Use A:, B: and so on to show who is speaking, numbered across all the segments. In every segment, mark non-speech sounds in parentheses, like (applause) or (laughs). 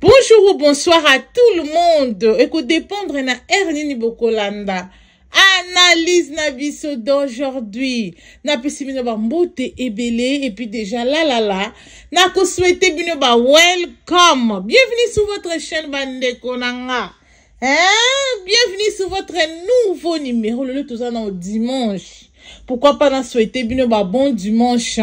A: Bonjour ou bonsoir à tout le monde. Eko dépendre na Ernini Bokolanda. Analyse na biso d'aujourd'hui. Na pesi bino ba mbote ebele et puis déjà là là là. Na ko souhaiter bino ba welcome. Bienvenue sur votre chaîne Bande Konanga. Hein? Bienvenue sur votre nouveau numéro le tout ça dimanche. pourquoi pas na souhaite bino babon dimanche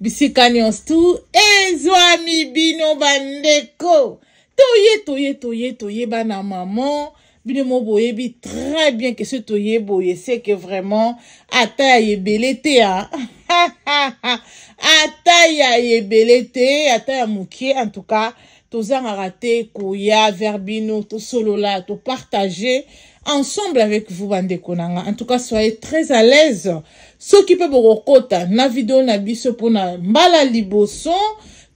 A: bisika nyonso tu ezwami eh, bino bandeko toye toye toye toyeba na maman bino mo boyebi très bien ke so toye boye se ke vraiment ata ya ebele te a (laughs) ata ya ebele te ata ya mokie en tout cas tozangaka te koya vers bino tosolola topartage ensemble avec vous bande konanga en tout cas soyez très à l'aise soki peut bokota na video na biso mpona mbala liboso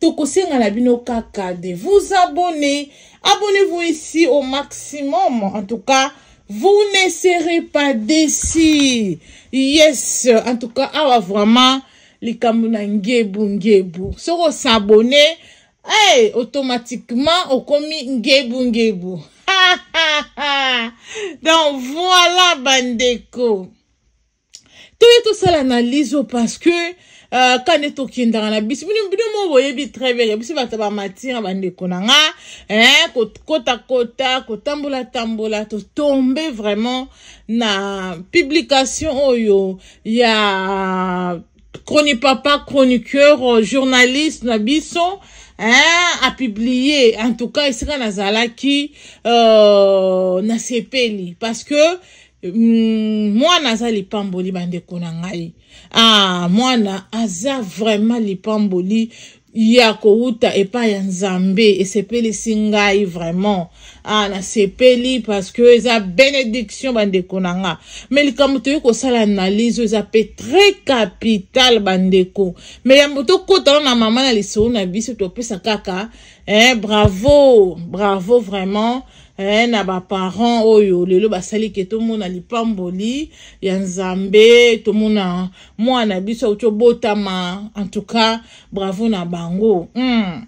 A: tokosenga na bino kaka de vous abonner abonnez-vous ici au maximum en tout cas vous ne serez pas déçus yes en tout cas awa vraiment likambo na ngebu ngebu so osabone hey, automatiquement okomi ngebu ngebu (laughs) Donc voilà, Bandeko. Tout et tout ça, l'analyse, oh, parce que, euh, quand est au dans la biso bino bino mo boyebi très bien biso bato bamatira bandeko na nga hein, hein? kotakota kotambola tambola tomber vraiment na publication oyo oh, ya Chronique papa chroniqueur journaliste na biso hein, apiblie en tout cas esika nazalaki euh, nasepeli parce que mwana mm, aza lipamboli bandeko na ngai ah, mwana aza vraiment lipamboli ya et epai ya nzambe peli singai vraiment ah, parce que eza benediction bandeko na mais me likambo ko kosala analyse eza pe très capital bandeko me yambo tokotana na mama na lisolo na biso sa kaka eh, bravo bravo vraiment eh, na baparent oyo lelo basali ke tomona lipamboli ya nzambe tomona mwana biso auti obotama en tout cas bravo na bango mm.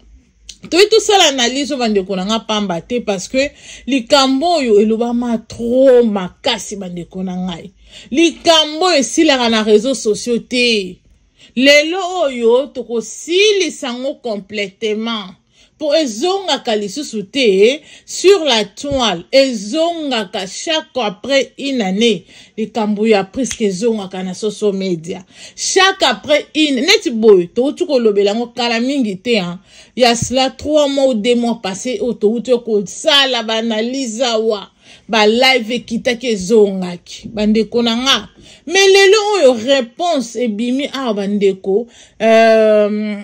A: toyi tosala analyse oyo bandeko na nga pamba te parce que likambo oyo elobama tro makasi bandeko na ngai likambo oyo esilaka na réseau sociaux te lelo oyo tokosilisango completement mpo ezongaka lisusu te sur la toile ezongaka chaque après une année likambo ya priske ezongaka na social media chaque après une neti boye touti kolobela yango kala mingi te an ya cela trois mois ou deux mois passé oyo touti kosala baanalyse awa balive ekitaki ezongaki bandeko na nga me lelo oyo réponse ebimi awa bandeko euh,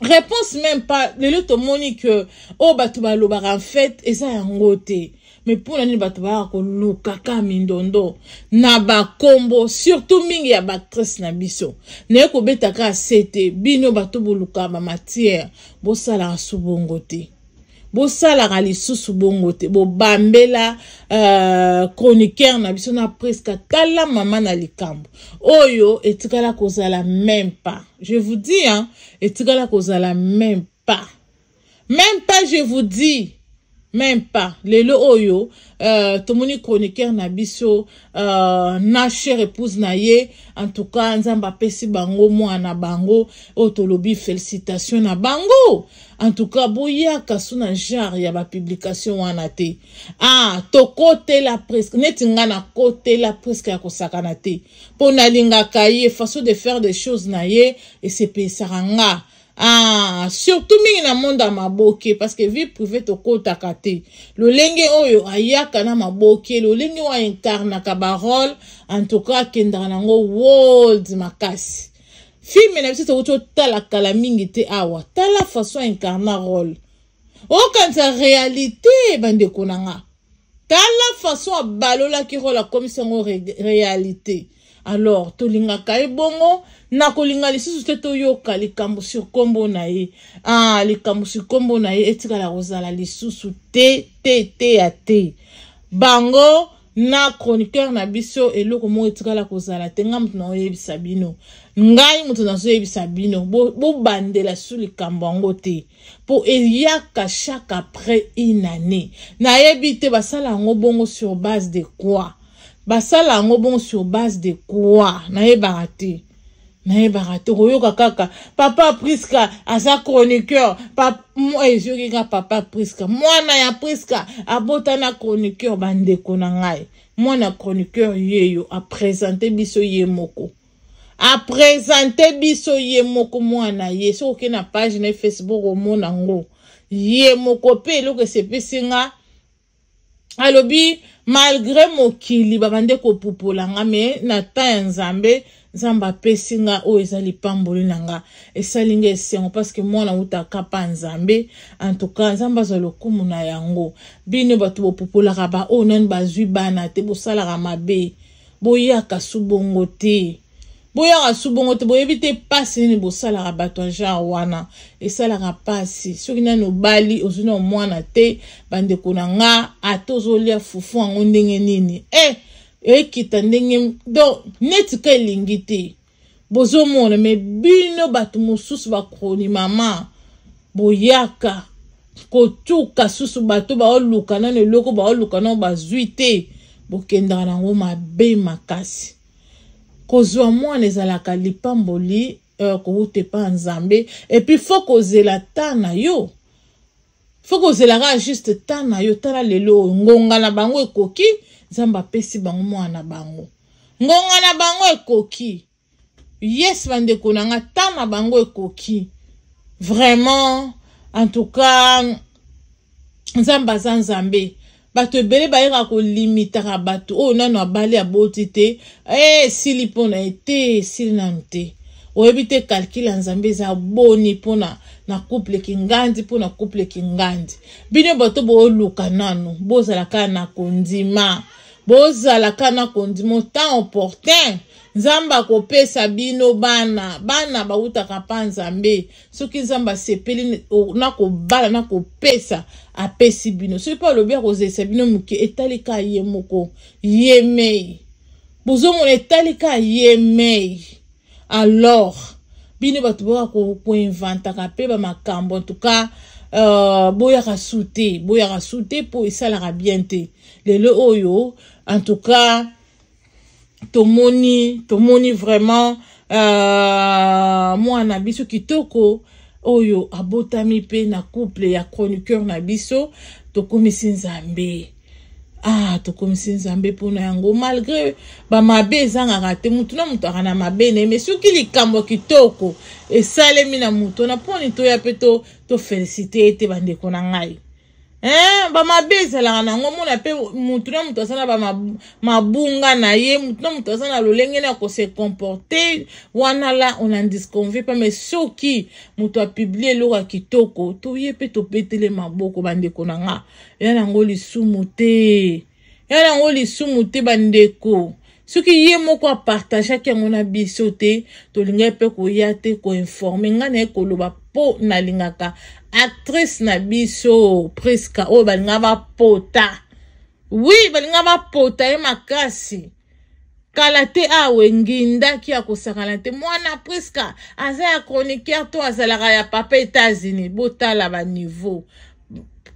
A: réponse même pas lelo tomoni ke oyo oh, bato balobaka fete eza yango te me mpona nini bato bayaka koluka ka mindondo na bakombo surtout mingi ya baactrice na biso naye kobeta ka se te bino bato boluka bamatière bosalaka subongo te bosalaka lisusu bongo te bobambela uh, chroniqueur na biso na preske tala mama na likambo oyo etikala kozala même pas je vous dis hein, etikala kozala même pas même pas je vous dis même pas lelo oyo uh, tomoni chroniqueur na biso uh, na chere épouse na ye en tout cas nzambe apesi bango mwana na bango oyo tolobi félicitation na bango en tout cas boyaka so na genre ya bapublication wana te ah tokotela presque neti nga nakotela presque ya kosakana te mpo nalingaka ye façon de faire des choses na ye esepesaka nga ah, surtout mingi na monde ya maboke parceke vie privé tokɔtaka te lolenge oyo ayaka na maboke lolenge oyo ainkarnaka barole antouka akendaka nango wold makasi filme na biso tokuti otala kala mingi te awa tala façon ainkarna role okanisa réalité bandeko na nga tala façon abalolaki role akomisi yango réalité re alors tolingaka ye bongo na kolinga lisusu te toyoka likambo sur nkombo na ye ah, likambo sur nkombo na ye etikala kozala lisusu te te te ya te bango na chroniqueur na biso eloko moko etikala kozala te ngai moto nazoyebisa bino ngai moto nazoyebisa bino bobandela bo su likambo yango te mpo eyaka chaque après une année nayebi te basala yango bongo sur base de quoi basala yango bongo sur base de quoi nayebaka te nayebaka te koyoka kaka papa priska aza chroniqueur eh, ezokika papa priska mwana ya priska abotana chroniqueur bandeko na ngai mwana chroniqueur yeyo apresente biso ye moko apresente biso ye moko mwana ye soki okei na page na ye facebook omona ngo ye moko mpe eloko esepesi nga alobi malgré mokili babande kopupola nga me na ta ya nzambe nzambe apesi nga oyo eza lipamboli na nga esali nga esengo parceke mwana wuta akapa nzambe antuka nzambe azwa lokumu na yango bino bato bopupolaka baoyo nani bazwi bana te bosalaka mabe boyaka su bongo te boyaka su bongo te boyebi te mpasi nini bosalaka bato ya genre wana esalaka mpasi soki nani obali ozwi na omwana te bandeko na nga ate ozolia fufu yango ndenge nini e eh, ekita ndenge don neti ka elingi te bozomona me bino bato mosusu bakoni mama boyaka kotuka susu bato baoluka nano eloko baoluka nano bazwi te bokendaka nango mabe makasi kozwa mwana ezalaka lipamboli uh, pa nzambe puis fo kozela la Tana yo fo la juste tana yo tana lelo ngonga na bango ekoki Zamba pesi bango mwana na bango ngonga na bango ekoki yes bandeko na nga ta na bango ekoki vraiment en tout cas nzambe aza nzambe bato ebele bayaka kolimitaka bato oyo nano abali aboti te eh, esili mpona ye te esili nanu te oyebi te kalkile ya nzambe eza boni mpona na couple ekingandi mpona couple ekingandi bino bato booluka nanu bozala kaka na kondima bozala kaka na kondima otan opportun nzambe akopesa bino bana bana bautaka mpa nzambe soki nzambe asepeli na kobala na kopesa apesi bino soki mpe alobi akozelisa bino moke etali ka ye moko ye mei bozomona etali ka ye mei alors bino bato boyaka koinvantaka mpe bamakambo entuka uh, boyaka su te boyaka su te mpo esalaka bien te lelo oyo entuka tomoni tomoni vraiment uh, mwana biso kitoko oyo abotami mpe na couple ya chroniqueur na biso tokomisi nzambe ah tokomisi nzambe mpona yango malgré bamabe ezangaka te motu na moto aka na mabe na ye me soki likambo ya kitoko esalemi na moto na mponi toya mpe tofelisite ete bandeko na ngai bamabezelaka nango mona mpe motu na moto aza na mabunga na ye motu na moto aza na lolenge na kose comporte wana la on en disconvie mpa mai soki moto apiblie eloko ya kitoko toye mpe topetele maboko bandeko na nga ya nango lisumu te ya nango lisumu te bandeko soki ye moko apartageaki yango na biso te tolingaki mpe koya te koinforme ngai na ye koloba mpo nalingaka actrice na biso preska oyo oh, balinga bapota wi balinga bapota ye eh, makasi kala te awe ngindaki ya kosakana te mwana preska aza ya chroniqueur to azalaka ya papa etats-unis botala baniveau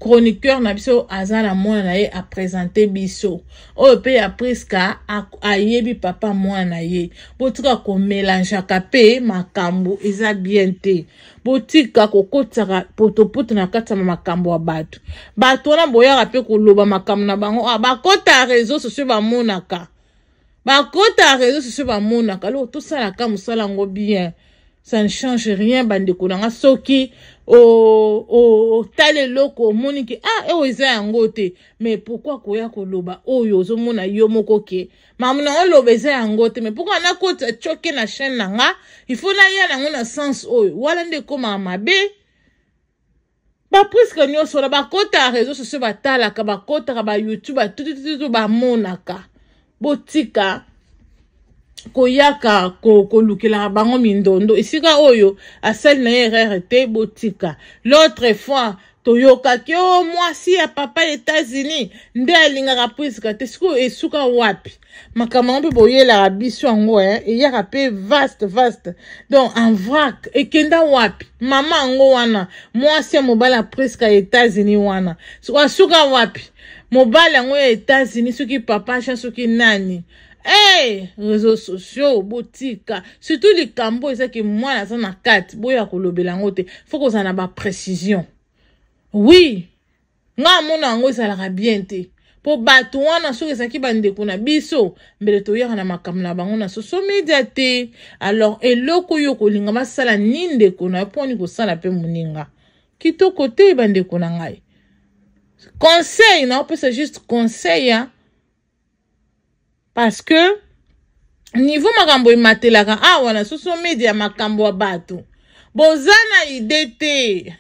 A: chroniqueur na biso aza na mwana na ye apresente biso oyo mpe ya priska ayebi papa mwana na ye botika komelangeaka mpe makambo eza bien te botika kokotaka potopoto na kati ya makambo ya bato bato wana boyaka mpe koloba makambo na bango a ah, bakota ya réseau sosio bamonaka bakota ya réseau sosio bamonaka loko tosalaka mosala yango bien ça ne change rien bandeko na nga soki otala eloko omoni ke ah oyo eh, eza yango te mais pourkui koya koloba oyo ozomona yo moko ke mamu nango loba eza yango te mais pourkui nakota tyoke na chaîne na nga ifo naya nango na sens oyo wana nde ekomaka mabe bapriske nyonso wana bakotaka réseau sociaux batalaka bakotaka bayoutube batutitutu bamonaka botika koyaka kolukelaka ko bango mindondo esika oyo asali na ye erere te botika l'autre fois toyokaki o oh, mwasi ya papa ya états-unis nde alingaka mpo ezika te sikoyo esuka wapi makambo yango mpe boyelaka biso yango e eyaka mpe vaste vaste donc en vrac ekenda wapi mama yango wana mwasi ya mobali ya presque ya états-unis wana asuka wapi mobali yango ya états-unis soki papa achan soki nani hey, réseau sociaux botika surtout likambo ezaki mwana aza na kati boya kolobela yango te fo kozala na baprécision wi nga amona yango ezalaka bien te mpo bato wana soki ezalaki bandeko na biso mbele toyaka na makambo na bango na soso media te alors eloko oyo kolinga basala nini ndeko na yo mponi kosala mpe moninga kitoko te bandeko na ngai conseil naopesa juste conseil ya parceke niveau makambo ematelaka awa na social media ya makambo ya bato boza na ide te (laughs)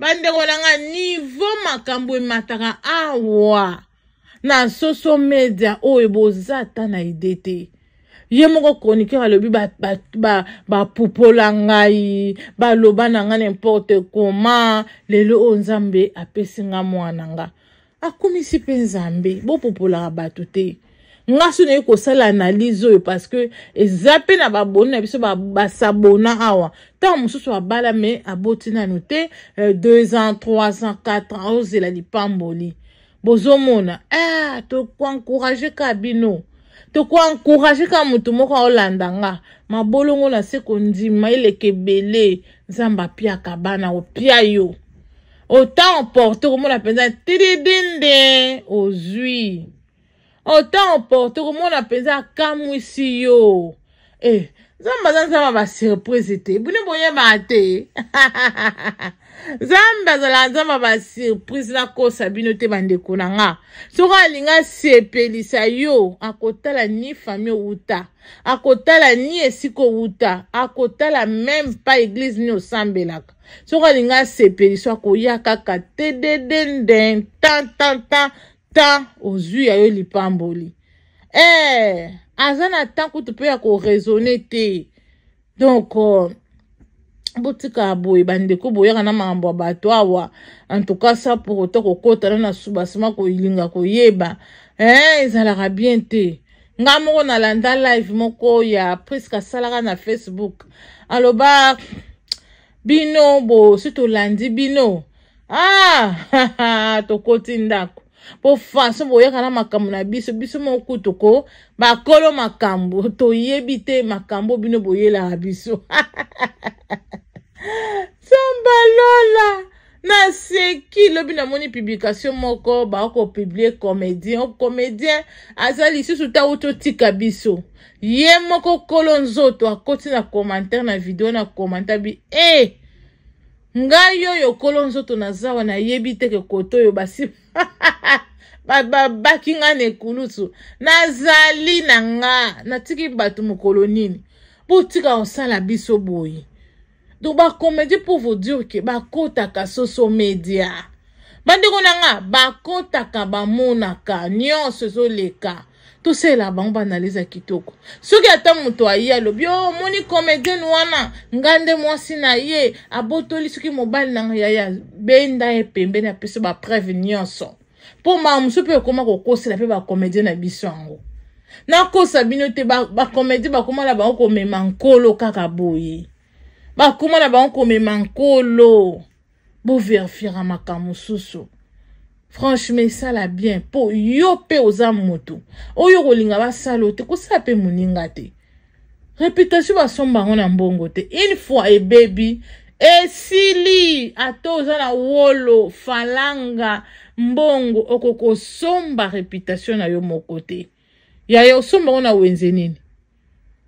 A: bandeko na nga niveau makambo emataka awa na social media oyo boza ata na ide te ye moko chroniqueur alobi bapupola ba, ba, ba ngai baloba na ngai nimporte koma lelo oyo nzambe apesi nga mwana nga akomisi mpe nzambe bopopolaka bato te nga so naye kosala analyse oyo parceke eza mpe na baboni na biso basabona awa ntango mosusu abala me aboti nanu te 2 euh, ans 3 ans 4 ans ozela lipamboli bozomona ah, tokoencourage ka bino tokoencourage ka motu moko aolanda nga mabolongo na se kondima eleke ebele nzambe apiaka bana opia yo Autant emporter au monde apenza tididinde ozwi. Autant emporter au monde apenza kamwisi yo. Eh, nzambe azazama basurprise te buni boyemaa te nzambe (laughs) azala nzambe basurprise nakosa bino te bandeko na nga soko alingi asepelisa yo akotala ni famille outa akotala ni esika outa akotala meme pa eglize ni osambelaka soko alingi asepelisa akoya kaka tedede nden tan tan tan tan ozwi ya yo lipamboli e eh! hey! aza na temps kutu mpe ya koraisonne te donk uh, botika boye bandeko boyaka na makambo ya bato awa antuka sa pour autant kokɔtana na subasima kolinga koyeba eh, ezalaka bien te nga moko nalanda live moko ya priske asalaka na facebook aloba bino bo si tolandi bino ah (laughs) tokoti ndako mpo façon boyaka na makambo na biso biso moku toko bakolo makambo toyebi te makambo bino boyelaka biso (laughs) sambalola naseki lobi namoni publication moko bakopiblie comédien comédien aza lisusu ta uti otika biso ye moko kolo nzoto akoti na commentaire na video na komanta bi e eh! ngai oyo kolo nzoto nazawa nayebi teke koto oyo basi (laughs) babaki nga na ekulutu nazali na nga natiki bato mokolo nini mpo tika kosala biso boye donc bacomédie pour vous dire ke bakɔtaka soso media bandeko na nga bakɔtaka bamonaka nyonso ezoleka so tosala bango banaleza kitoko soki ata moto aye alobi o omoni comedienne wana nga nde mwasi na ye abotoli soki mobali na yaye abenda ye pembeni apesi bapreve nyonso mpo mamusu mpe ekóma kokosela mpe bacomédien na biso yango nakosa bino te bacomédien bakóma na bango komema nkolo kaka boye bakóma na bango komema nkolo boverifieraka mosusu franchement esala bien mpo yo mpe oza moto oyo kolinga basala o te kosala mpe moninga te reputation basomba yango na mbongo te une fois ebebi eh, esili eh, ata oza na wolo falanga mbongo okoki kosomba reputation na yo moko te yaya osomba yango na wenze nini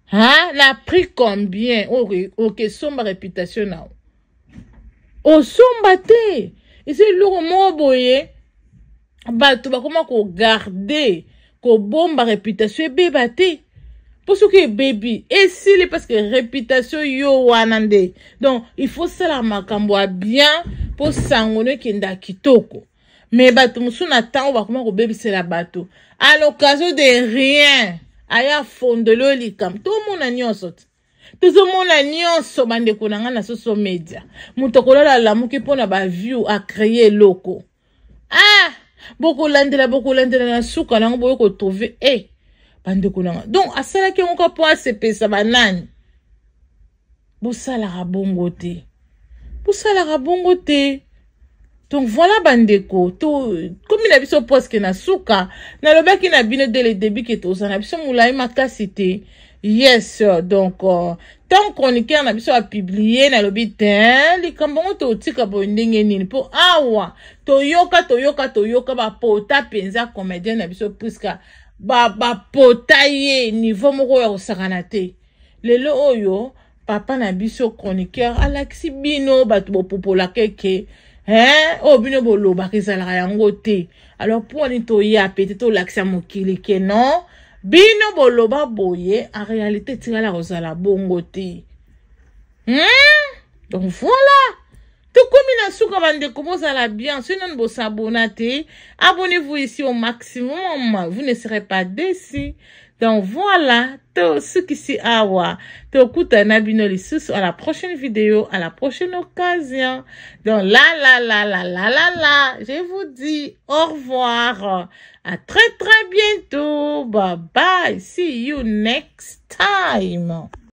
A: ha na prix combien okesomba reputation na yo osomba te eza eloko moko boye bato bakóma kogarde kobomba reputation ebeba te mpo soki ebebi esili parceke reputation yo wana nde donc il faut sala makambo ya bien mpo sango ekenda kitoko me bato mosusu na ntango bakóma kobebisela bato a l'occasion de rien aya fondelo likambo tomona nyonso te tozomona nyonso bandeko na ngai na soso media moto akolala alamuki mpona baview acreye eloko ah bokolandela bokolandela na suka nango boye kotrouve e eh, bandeko nanga donc asalaki yango ka mpo asepesa banani bosalaka bongo te bosalaka bongo te donc voilà bandeko komi na biso preske na suka nalobaki na bino de le début ke tozala na biso molai makasi te ye sir donc ntango chroniqeur na biso apiblie nalobi te likambo ngo totika boye ndenge nini mpo awa toyoka toyoka toyoka bapota mpenza comédien na biso priska bapota ye niveau moko ya kosakana te lelo oyo papa na biso chroniqueur alakisi bino bato bopopolaka eke oyo bino bolobaka ezalaka yango te alors mponi toya pete tolakisa mokili ke non bino boloba boye en réalité la la bongo bongoti. hmm? donc voilà Tout comme la de suka à la bien vous n'êtes pas abonné, abonnez-vous ici au maximum vous ne serez pas déçus donc voilà, tout ce Awa. à la prochaine vidéo, à la prochaine occasion. Donc là, là, là, là, là, là, là, je vous dis au revoir. À très, très bientôt. Bye bye. See you next time.